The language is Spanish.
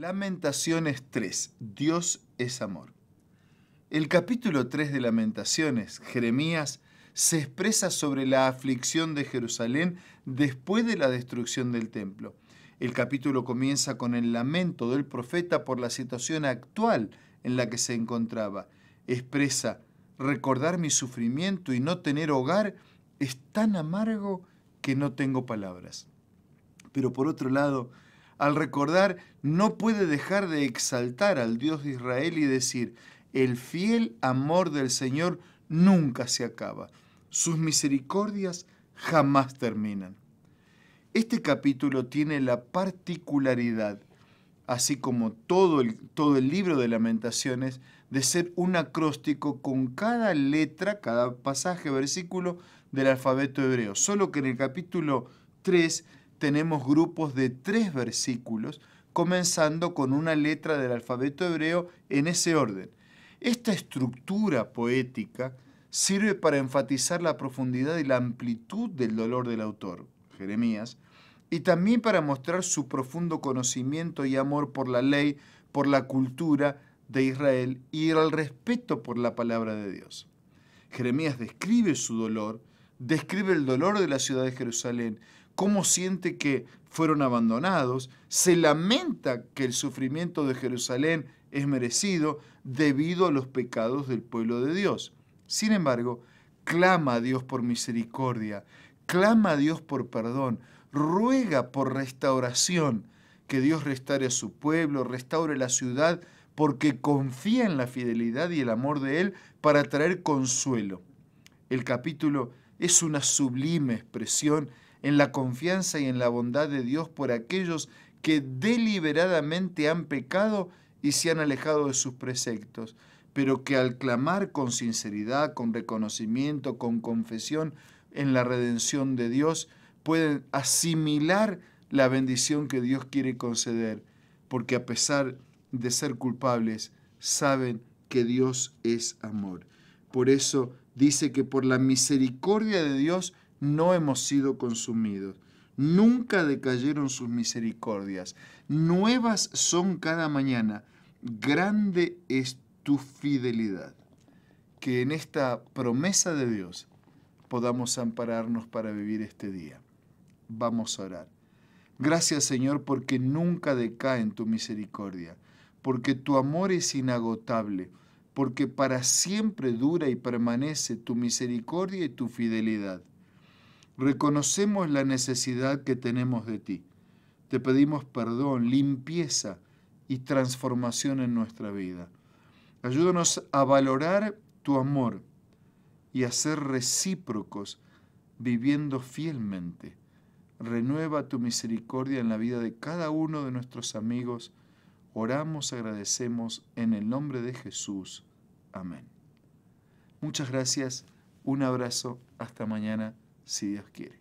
Lamentaciones 3. Dios es amor. El capítulo 3 de Lamentaciones, Jeremías, se expresa sobre la aflicción de Jerusalén después de la destrucción del templo. El capítulo comienza con el lamento del profeta por la situación actual en la que se encontraba. Expresa, recordar mi sufrimiento y no tener hogar es tan amargo que no tengo palabras. Pero por otro lado, al recordar, no puede dejar de exaltar al Dios de Israel y decir, el fiel amor del Señor nunca se acaba, sus misericordias jamás terminan. Este capítulo tiene la particularidad, así como todo el, todo el libro de lamentaciones, de ser un acróstico con cada letra, cada pasaje, versículo del alfabeto hebreo, solo que en el capítulo 3 tenemos grupos de tres versículos, comenzando con una letra del alfabeto hebreo en ese orden. Esta estructura poética sirve para enfatizar la profundidad y la amplitud del dolor del autor, Jeremías, y también para mostrar su profundo conocimiento y amor por la ley, por la cultura de Israel y el respeto por la palabra de Dios. Jeremías describe su dolor, describe el dolor de la ciudad de Jerusalén, cómo siente que fueron abandonados, se lamenta que el sufrimiento de Jerusalén es merecido debido a los pecados del pueblo de Dios. Sin embargo, clama a Dios por misericordia, clama a Dios por perdón, ruega por restauración, que Dios restaure a su pueblo, restaure la ciudad, porque confía en la fidelidad y el amor de Él para traer consuelo. El capítulo es una sublime expresión en la confianza y en la bondad de Dios por aquellos que deliberadamente han pecado y se han alejado de sus preceptos, pero que al clamar con sinceridad, con reconocimiento, con confesión en la redención de Dios, pueden asimilar la bendición que Dios quiere conceder, porque a pesar de ser culpables, saben que Dios es amor. Por eso dice que por la misericordia de Dios no hemos sido consumidos. Nunca decayeron sus misericordias. Nuevas son cada mañana. Grande es tu fidelidad. Que en esta promesa de Dios podamos ampararnos para vivir este día. Vamos a orar. Gracias Señor porque nunca decae en tu misericordia, porque tu amor es inagotable, porque para siempre dura y permanece tu misericordia y tu fidelidad reconocemos la necesidad que tenemos de ti. Te pedimos perdón, limpieza y transformación en nuestra vida. Ayúdanos a valorar tu amor y a ser recíprocos viviendo fielmente. Renueva tu misericordia en la vida de cada uno de nuestros amigos. Oramos, agradecemos en el nombre de Jesús. Amén. Muchas gracias, un abrazo, hasta mañana si Dios quiere.